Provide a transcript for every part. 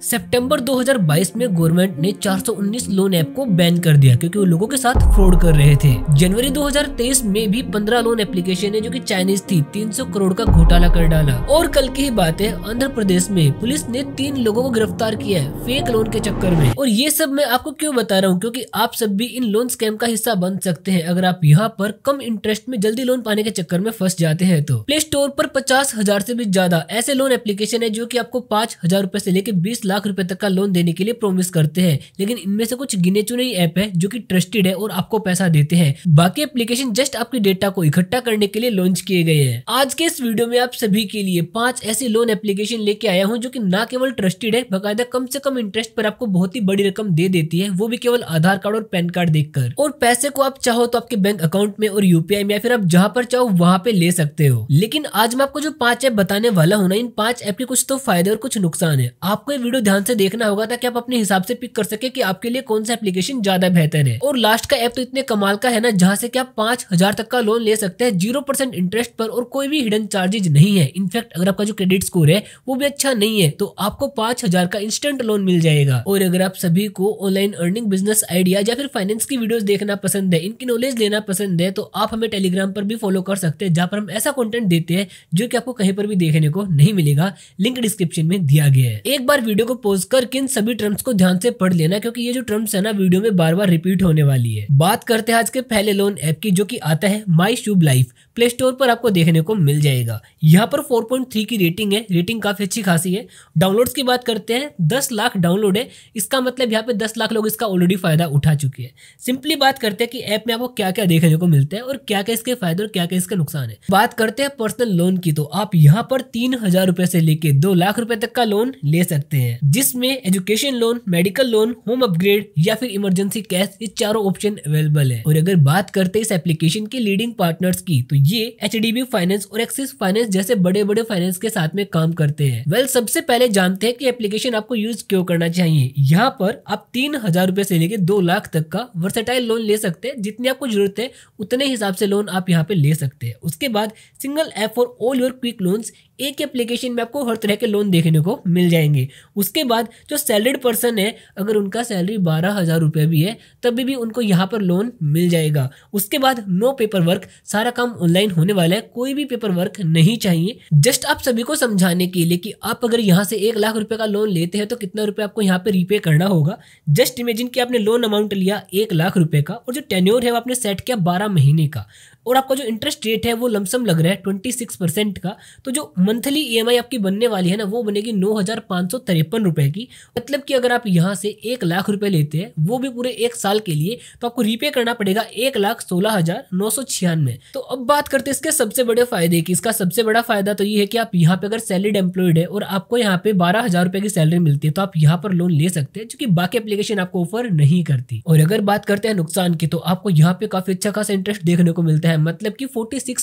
सितंबर 2022 में गवर्नमेंट ने 419 loan app को बैन कर दिया क्योंकि वो लोगों के साथ फ्रॉड कर रहे थे जनवरी 2023 में भी 15 लोन एप्लीकेशन है जो कि चाइनीज थी 300 करोड़ का घोटाला कर डाला और कल की ही बात है आंध्र प्रदेश में पुलिस ने तीन लोगों को गिरफ्तार किया है फेक लोन के चक्कर में और ये सब मैं आपको क्यों बता रहा हूँ क्यूँकी आप सब भी इन लोन स्कैम का हिस्सा बन सकते हैं अगर आप यहाँ पर कम इंटरेस्ट में जल्दी लोन पाने के चक्कर में फंस जाते हैं तो प्ले स्टोर पर पचास हजार भी ज्यादा ऐसे लोन एप्लीकेशन है जो की आपको पाँच हजार रूपए ऐसी लेकर बीस लाख रुपए तक का लोन देने के लिए प्रोमिस करते हैं लेकिन इनमें से कुछ गिने चुने ऐप है जो की ट्रस्टेड है और आपको पैसा देते हैं बाकी एप्लीकेशन जस्ट आपके डेटा को इकट्ठा करने के लिए लॉन्च किए गए हैं आज के इस वीडियो में आप सभी के लिए पांच ऐसे लोन एप्लीकेशन लेके आया हूँ जो की न केवल ट्रस्टेड है बकायदा कम से कम इंटरेस्ट पर आपको बहुत ही बड़ी रकम दे देती है वो भी केवल आधार कार्ड और पैन कार्ड देख और पैसे को आप चाहो तो आपके बैंक अकाउंट में और यूपीआई में या फिर आप जहाँ पर चाहो वहाँ पे ले सकते हो लेकिन आज मैं आपको जो पांच ऐप बताने वाला हूँ ना इन पांच ऐप के कुछ तो फायदे और कुछ नुकसान है आपको वीडियो ध्यान से देखना होगा ताकि आप अपने हिसाब से पिक कर सके कि आपके लिए कौन सा एप्लीकेशन ज्यादा बेहतर है और लास्ट का ऐप तो इतने कमाल का है ना जहाँ से आप पांच हजार तक का लोन ले सकते हैं जीरो परसेंट इंटरेस्ट पर और कोई भी हिडन चार्जेज नहीं है इनफैक्ट अगर आपका जो क्रेडिट स्कोर है वो भी अच्छा नहीं है तो आपको पांच हजार का इंस्टेंट लोन मिल जाएगा और अगर आप सभी को ऑनलाइन अर्निंग बिजनेस आइडिया या फिर फाइनेंस की वीडियो देखना पसंद है इनकी नॉलेज लेना पसंद है तो आप हमें टेलीग्राम पर भी फॉलो कर सकते हैं जहाँ पर हम ऐसा कंटेंट देते हैं जो की आपको कहीं पर भी देखने को नहीं मिलेगा लिंक डिस्क्रिप्शन में दिया गया है एक बार वीडियो वीडियो को पोज कर किन सभी टर्म्स को ध्यान से पढ़ लेना क्योंकि ये जो टर्म्स है ना वीडियो में बार बार रिपीट होने वाली है बात करते हैं आज के पहले लोन ऐप की जो की आता है my Shubh life play store पर आपको देखने को मिल जाएगा यहाँ पर 4.3 की रेटिंग है रेटिंग काफ़ी अच्छी खासी है डाउनलोड्स की बात करते हैं 10 लाख डाउनलोड है इसका मतलब यहाँ पे 10 लाख लोग इसका ऑलरेडी फ़ायदा उठा चुके हैं सिंपली बात करते हैं कि ऐप में आपको क्या क्या देखने को मिलता है और क्या क्या इसके फायदे और क्या क्या इसके नुकसान है बात करते हैं पर्सनल लोन की तो आप यहाँ पर तीन हजार से लेके दो लाख रूपए तक का लोन ले सकते हैं जिसमें education loan medical loan home upgrade या फिर इमरजेंसी कैश ये चारों ऑप्शन अवेलेबल है और अगर बात करते हैं इस एप्लीकेशन के लीडिंग पार्टनर्स की तो ये एच फाइनेंस और एक्सिस फाइनेंस जैसे बड़े बड़े फाइनेंस के साथ में काम करते हैं वेल सबसे पहले जानते हैं कि एप्लीकेशन आपको यूज क्यों करना चाहिए यहाँ पर आप तीन हजार रूपए से लेकर दो लाख तक का वर्सेटाइल लोन ले सकते हैं जितनी आपको जरूरत है उतने हिसाब से लोन आप यहाँ पे ले सकते हैं उसके बाद single app for all your quick loans एक एप्लीकेशन में आपको हर तरह के लोन देखने को मिल जाएंगे उसके बाद जो सैलरीड पर्सन है अगर उनका सैलरी बारह हज़ार रुपये भी है तभी भी उनको यहाँ पर लोन मिल जाएगा उसके बाद नो पेपर वर्क सारा काम ऑनलाइन होने वाला है कोई भी पेपर वर्क नहीं चाहिए जस्ट आप सभी को समझाने के लिए कि आप अगर यहाँ से एक लाख रुपए का लोन लेते हैं तो कितना रुपए आपको यहाँ पे रिपे करना होगा जस्ट इमेजिन कि आपने लोन अमाउंट लिया एक लाख रुपए का और जो टेन्योर है वो आपने सेट किया बारह महीने का और आपका जो इंटरेस्ट रेट है वो लमसम लग रहा है ट्वेंटी सिक्स परसेंट का तो जो मंथली ई e आपकी बनने वाली है ना वो बनेगी नौ हज़ार पाँच सौ तिरपन रुपए की मतलब कि अगर आप यहाँ से एक लाख रुपए लेते हैं वो भी पूरे एक साल के लिए तो आपको रीपे करना पड़ेगा एक लाख सोलह हज़ार नौ सौ छियानवे तो अब बात बात करते हैं इसके सबसे बड़े फायदे की इसका सबसे बड़ा फायदा तो ये है कि आप यहाँ पे अगर सैलरीड एम्प्लॉयड है और आपको यहाँ पे बारह हजार रुपए की सैलरी मिलती है तो आप यहाँ पर लोन ले सकते हैं जो कि बाकी एप्लीकेशन आपको ऑफर नहीं करती और अगर बात करते हैं नुकसान की तो आपको यहाँ पे काफी अच्छा खासा इंटरेस्ट देखने को मिलता है मतलब की फोर्टी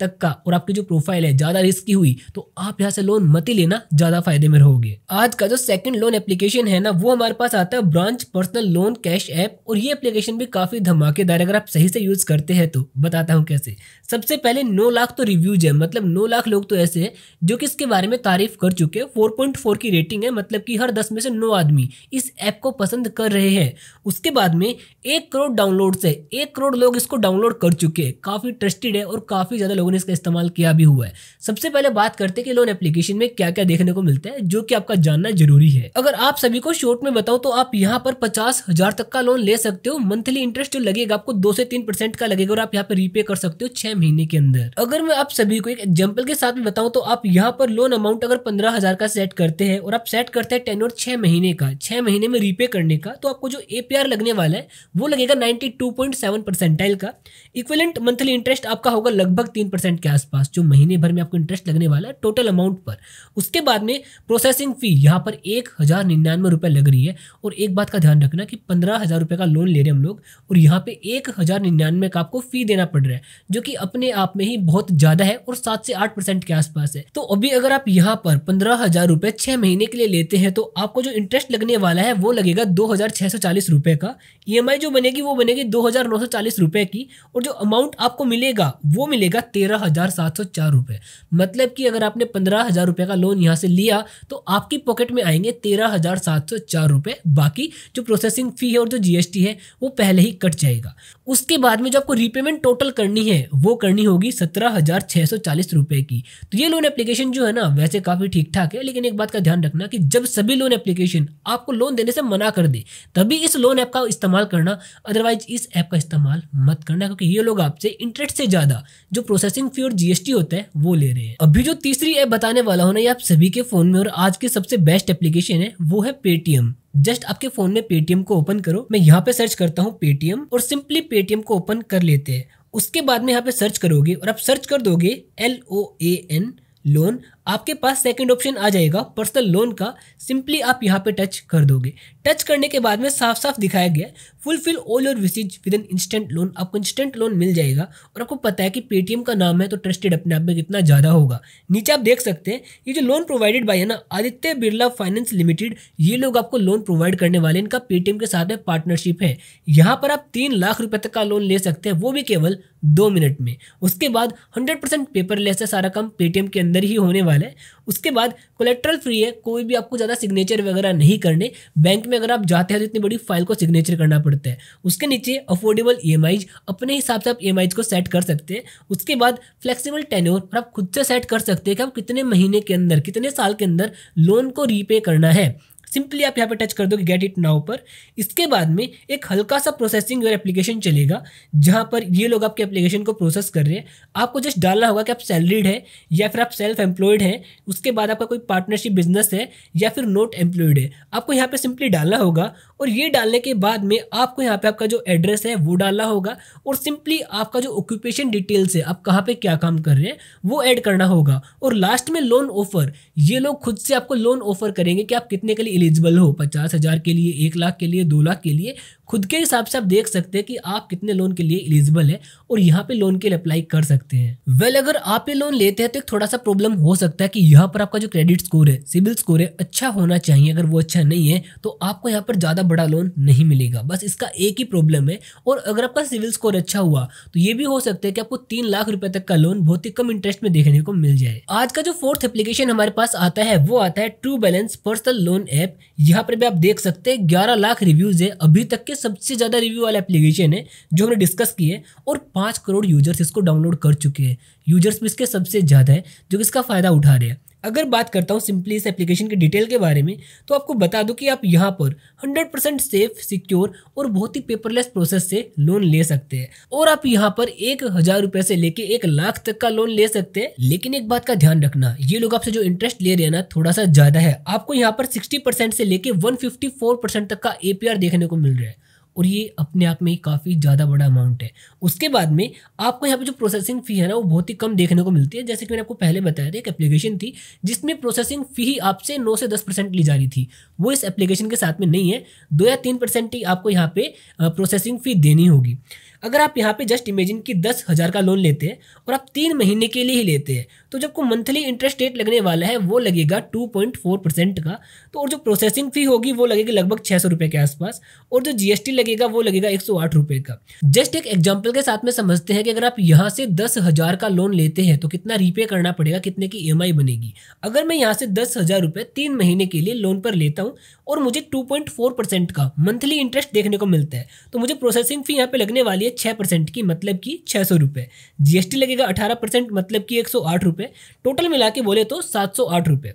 तक का और आपकी जो प्रोफाइल है ज्यादा रिस्क हुई तो आप यहाँ से लोन मत ही लेना ज्यादा फायदे में रहोगे आज का जो सेकंड लोन एप्लीकेशन है ना वो हमारे पास आता है branch personal loan cash app और ये एप्लीकेशन भी काफी धमाकेदार अगर आप सही से यूज करते हैं तो बताता हूँ कैसे सबसे सबसे पहले नौ लाख तो रिव्यूज है मतलब नौ लाख लोग तो ऐसे हैं जो कि इसके बारे में तारीफ कर चुके हैं फोर पॉइंट फोर की रेटिंग है मतलब कि हर दस में से नौ आदमी इस ऐप को पसंद कर रहे हैं उसके बाद में एक करोड़ डाउनलोड्स है एक करोड़ लोग इसको डाउनलोड कर चुके हैं काफ़ी ट्रस्टेड है और काफ़ी ज़्यादा लोगों ने इसका इस्तेमाल किया भी हुआ है सबसे पहले बात करते हैं कि लोन एप्लीकेशन में क्या क्या देखने को मिलता है जो कि आपका जानना जरूरी है अगर आप सभी को शॉर्ट में बताओ तो आप यहाँ पर पचास तक का लोन ले सकते हो मंथली इंटरेस्ट जो लगेगा आपको दो से तीन का लगेगा और आप यहाँ पर रीपे कर सकते हो छह महीने महीने के अंदर अगर मैं आप सभी को एक एग्जाम्पल के साथ में बताऊं तो आप यहाँ पर लोन अमाउंट अगर पंद्रह हजार का सेट करते हैं और आप सेट करते हैं टेन और छह महीने का छह महीने में रीपे करने का तो आपको जो ए लगने वाला है वो लगेगा ninety two point seven percentile का इक्वलेंट मंथली इंटरेस्ट आपका होगा लगभग तीन परसेंट के आसपास जो महीने भर में आपको इंटरेस्ट लगने वाला है टोटल अमाउंट पर उसके बाद में प्रोसेसिंग फी यहाँ पर एक हजार निन्यानवे रुपए लग रही है और एक बात का ध्यान रखना कि पंद्रह हजार रुपए का लोन ले रहे हम लोग और यहाँ पे एक हजार निन्यानवे का आपको फी देना पड़ रहा है जो कि अपने अपने आप में ही बहुत ज्यादा है और सात से आठ परसेंट के आसपास है तो अभी अगर आप यहाँ पर पंद्रह हजार रुपए छह महीने के लिए लेते हैं तो आपको जो इंटरेस्ट लगने वाला है वो लगेगा दो हजार छह सौ चालीस रुपए का ई e जो बनेगी वो बनेगी दो हजार नौ सौ चालीस रुपए की और जो अमाउंट आपको मिलेगा वो मिलेगा तेरह हजार सात सौ चार रुपए मतलब कि अगर आपने पंद्रह हजार रुपए का लोन यहाँ से लिया तो आपकी पॉकेट में आएंगे तेरह हजार सात सौ चार रुपए बाकी जो प्रोसेसिंग फी है और जो जीएसटी है वो पहले ही कट जाएगा उसके बाद में जो आपको रीपेमेंट टोटल करनी है वो करनी भरनी होगी सत्रह हज़ार छह सौ चालीस रुपए की तो ये लोन एप्लीकेशन जो है ना वैसे काफ़ी ठीक ठाक है लेकिन एक बात का ध्यान रखना कि जब सभी लोन एप्लीकेशन आपको लोन देने से मना कर दे तभी इस लोन ऐप का इस्तेमाल करना अदरवाइज इस ऐप का इस्तेमाल मत करना क्योंकि ये लोग आपसे इंटरेस्ट से ज़्यादा जो प्रोसेसिंग फी और जीएसटी होता है वो ले रहे हैं अभी जो तीसरी ऐप बताने वाला होना ये आप सभी के फ़ोन में और आज के सबसे बेस्ट एप्लीकेशन है वो है पेटीएम जस्ट आपके फोन में पेटीएम को ओपन करो मैं यहाँ पे सर्च करता हूँ पेटीएम और सिंपली पेटीएम को ओपन कर लेते हैं उसके बाद में यहाँ पे सर्च करोगे और आप सर्च कर दोगे L O A N loan आपके पास सेकंड ऑप्शन आ जाएगा पर्सनल लोन का सिंपली आप यहाँ पे टच कर दोगे टच करने के बाद में साफ साफ दिखाया गया fulfil all your wishes with an instant loan आपको इंस्टेंट लोन मिल जाएगा और आपको पता है कि पेटीएम का नाम है तो ट्रस्टेड अपने आप में कितना ज़्यादा होगा नीचे आप देख सकते हैं ये जो लोन प्रोवाइडेड बाई है ना आदित्य बिरला फाइनेंस लिमिटेड ये लोग आपको लोन प्रोवाइड करने वाले इनका पेटीएम के साथ में पार्टनरशिप है यहाँ पर आप तीन लाख रुपये तक का लोन ले सकते हैं वो भी केवल दो मिनट में उसके बाद हंड्रेड परसेंट पेपरलेस है सारा काम पेटीएम के अंदर ही होने वाला सवाल है उसके बाद कोलेक्ट्रल फ्री है कोई भी आपको ज़्यादा सिग्नेचर वगैरह नहीं करने बैंक में अगर आप जाते हैं तो इतनी बड़ी फाइल को सिग्नेचर करना पड़ता है उसके नीचे अफोर्डेबल ई अपने हिसाब से आप ई को सेट कर सकते हैं उसके बाद फ्लेक्सीबल टेन्योर और आप खुद से सेट कर सकते हैं कि आप कितने महीने के अंदर कितने साल के अंदर लोन को रीपे करना है सिंपली आप यहाँ पे टच कर दो गेट इट नाउ पर इसके बाद में एक हल्का सा प्रोसेसिंग योर एप्लीकेशन चलेगा जहाँ पर ये लोग आपके एप्लीकेशन को प्रोसेस कर रहे हैं आपको जस्ट डालना होगा कि आप सैलरीड हैं या फिर आप सेल्फ एम्प्लॉयड हैं उसके बाद आपका कोई पार्टनरशिप बिजनेस है या फिर नोट एम्प्लॉयड है आपको यहाँ पर सिंपली डालना होगा और ये डालने के बाद में आपको यहाँ पर आपका जो एड्रेस है वो डालना होगा और सिंपली आपका जो ऑक्यूपेशन डिटेल्स है आप कहाँ पर क्या काम कर रहे हैं वो ऐड करना होगा और लास्ट में लोन ऑफर ये लोग खुद से आपको लोन ऑफर करेंगे कि आप कितने के लिए एलिजिबल हो पचास हज़ार के लिए एक लाख के लिए दो लाख के लिए खुद के हिसाब से आप देख सकते हैं कि आप कितने लोन के लिए एलिजिबल है और यहाँ पे लोन के लिए अप्लाई कर सकते हैं वेल well, अगर आप ये लोन लेते हैं तो एक थोड़ा सा प्रॉब्लम हो सकता है कि यहाँ पर आपका जो क्रेडिट स्कोर है सिविल स्कोर है अच्छा होना चाहिए अगर वो अच्छा नहीं है तो आपको यहाँ पर ज़्यादा बड़ा लोन नहीं मिलेगा बस इसका एक ही प्रॉब्लम है और अगर आपका सिविल स्कोर अच्छा हुआ तो ये भी हो सकता है कि आपको तीन लाख रुपए तक का लोन बहुत ही कम इंटरेस्ट में देखने को मिल जाए आज का जो फोर्थ एप्लीकेशन हमारे पास आता है वो आता है true balance personal loan app यहाँ पर भी आप देख सकते हैं ग्यारह लाख रिव्यूज़ है अभी तक के सबसे ज़्यादा रिव्यू वाला एप्लीकेशन है जो हमने डिस्कस की है और पांच करोड़ यूजर्स इसको डाउनलोड कर चुके हैं यूजर्स भी इसके सबसे ज़्यादा है जो कि इसका फ़ायदा उठा रहे हैं अगर बात करता हूँ सिंपली इस एप्लीकेशन के डिटेल के बारे में तो आपको बता दूँ कि आप यहाँ पर 100% सेफ सिक्योर और बहुत ही पेपरलेस प्रोसेस से लोन ले सकते हैं और आप यहाँ पर एक हज़ार रुपये से लेके एक लाख तक का लोन ले सकते हैं लेकिन एक बात का ध्यान रखना ये लोग आपसे जो इंटरेस्ट ले रहे हैं ना थोड़ा सा ज़्यादा है आपको यहाँ पर सिक्सटी से लेके वन तक का एपीआर देखने को मिल रहा है और ये अपने आप में ही काफ़ी ज़्यादा बड़ा अमाउंट है उसके बाद में आपको यहाँ पे जो प्रोसेसिंग फ़ी है ना वो बहुत ही कम देखने को मिलती है जैसे कि मैंने आपको पहले बताया था एक एप्लीकेशन थी जिसमें प्रोसेसिंग फ़ी ही आपसे नौ से दस परसेंट ली जा रही थी वो इस एप्लीकेशन के साथ में नहीं है दो या तीन परसेंट ही आपको यहाँ पर प्रोसेसिंग फ़ी देनी होगी अगर आप यहाँ पे जस्ट इमेजिन की दस हज़ार का लोन लेते हैं और आप तीन महीने के लिए ही लेते हैं तो जब को मंथली इंटरेस्ट रेट लगने वाला है वो लगेगा टू पॉइंट फोर परसेंट का तो और जो प्रोसेसिंग फ़ी होगी वो लगेगी लगभग छः सौ रुपये के आसपास और जो जीएसटी लगेगा वो लगेगा एक सौ आठ रुपये का जस्ट एक एग्जाम्पल के साथ में समझते हैं कि अगर आप यहाँ से दस हज़ार का लोन लेते हैं तो कितना रीपे करना पड़ेगा कितने की ई e बनेगी अगर मैं यहाँ से दस हज़ार रुपये तीन महीने के लिए लोन पर लेता हूँ और मुझे टू पॉइंट फोर परसेंट का मंथली इंटरेस्ट देखने को मिलता है तो मुझे प्रोसेसिंग फ़ी यहाँ पे लगने वाली है छः परसेंट की मतलब कि छः सौ रुपये जी लगेगा अठारह परसेंट मतलब कि एक सौ आठ रुपये टोटल मिला के बोले तो सात सौ आठ रुपये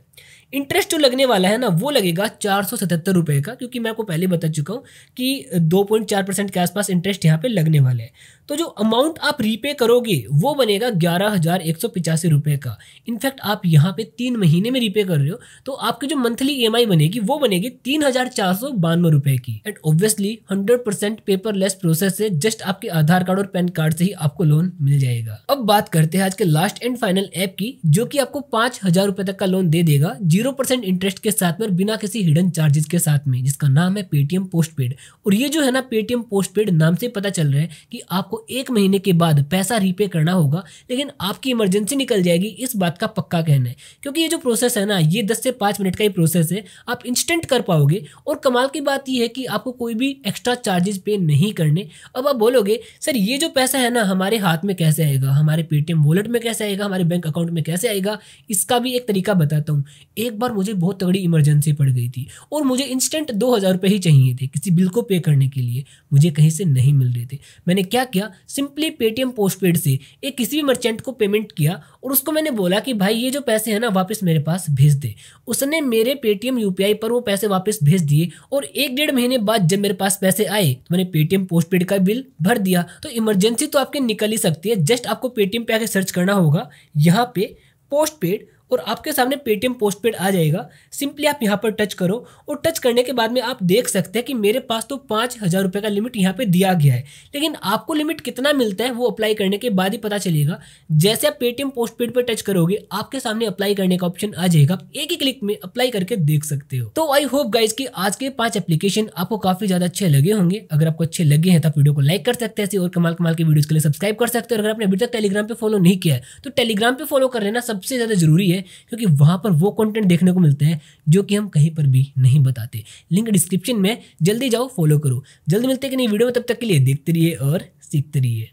इंटरेस्ट जो लगने वाला है ना वो लगेगा चार सौ सतहत्तर रुपये का क्योंकि मैं आपको पहले बता चुका हूँ कि दो पॉइंट चार परसेंट के आसपास इंटरेस्ट यहाँ पे लगने वाला है तो जो अमाउंट आप रीपे करोगे वो बनेगा ग्यारह हज़ार एक सौ पिचासी रुपये का इनफैक्ट आप यहाँ पे तीन महीने में रीपे कर रहे हो तो आपकी जो मंथली ई e बनेगी वो बनेगी तीन हज़ार चार सौ बानवे रुपये की and obviously hundred percent paperless process है जस्ट आपके आधार कार्ड और पैन कार्ड से ही आपको लोन मिल जाएगा अब बात करते हैं आज के लास्ट एंड फाइनल ऐप की जो कि आपको पाँच तक का लोन दे देगा जीरो परसेंट इंटरेस्ट के साथ में और बिना किसी हिडन चार्जेस के साथ में जिसका नाम है पेटीएम पोस्ट पेड और ये जो है ना पेटीएम पोस्ट पेड नाम से पता चल रहा है कि आपको एक महीने के बाद पैसा रीपे करना होगा लेकिन आपकी इमरजेंसी निकल जाएगी इस बात का पक्का कहना है क्योंकि ये जो प्रोसेस है ना ये दस से पाँच मिनट का ही प्रोसेस है आप इंस्टेंट कर पाओगे और कमाल की बात यह है कि आपको कोई भी एक्स्ट्रा चार्जेस पे नहीं करने अब आप बोलोगे सर ये जो पैसा है ना हमारे हाथ में कैसे आएगा हमारे पेटीएम वॉलेट में कैसे आएगा हमारे बैंक अकाउंट में कैसे आएगा इसका भी एक तरीका बताता हूँ एक बार मुझे बहुत तगड़ी इमरजेंसी पड़ गई थी और मुझे इंस्टेंट दो हज़ार रुपये ही चाहिए थे किसी बिल को पे करने के लिए मुझे कहीं से नहीं मिल रहे थे मैंने क्या किया सिंपली पेटीएम पोस्टपेड से एक किसी भी मर्चेंट को पेमेंट किया और उसको मैंने बोला कि भाई ये जो पैसे हैं ना वापस मेरे पास भेज दे उसने मेरे पेटीएम यू पर वो पैसे वापस भेज दिए और एक डेढ़ महीने बाद जब मेरे पास पैसे आए तो मैंने पेटीएम पोस्टपेड का बिल भर दिया तो इमरजेंसी तो आपकी निकल ही सकती है जस्ट आपको पेटीएम पे आके सर्च करना होगा यहाँ पे पोस्ट पेड और आपके सामने पेटीएम पोस्ट पेड आ जाएगा सिंपली आप यहाँ पर टच करो और टच करने के बाद में आप देख सकते हैं कि मेरे पास तो पाँच हज़ार रुपये का लिमिट यहाँ पे दिया गया है लेकिन आपको लिमिट कितना मिलता है वो अप्लाई करने के बाद ही पता चलेगा जैसे आप पेटीएम पोस्ट पेड पर टच करोगे आपके सामने अप्लाई करने का ऑप्शन आ जाएगा आप एक ही क्लिक में अप्लाई करके देख सकते हो तो आई होप गाइज की आज के पाँच एप्लीकेशन आपको काफ़ी ज़्यादा अच्छे लगे होंगे अगर आपको अच्छे लगे हैं तो वीडियो को लाइक कर सकते हैं और कमाल कमाल के वीडियोज़ के लिए सब्सक्राइब कर सकते हो अगर आपने अभी तक टेलीग्राम पर फॉलो नहीं किया है तो टेलीग्राम पर फॉलो कर लेना सबसे ज़्यादा जरूरी है है क्योंकि वहाँ पर वो कंटेंट देखने को मिलता है जो कि हम कहीं पर भी नहीं बताते लिंक डिस्क्रिप्शन में जल्दी जाओ फॉलो करो जल्दी मिलते हैं कि नहीं वीडियो में तब तक के लिए देखते रहिए और सीखते रहिए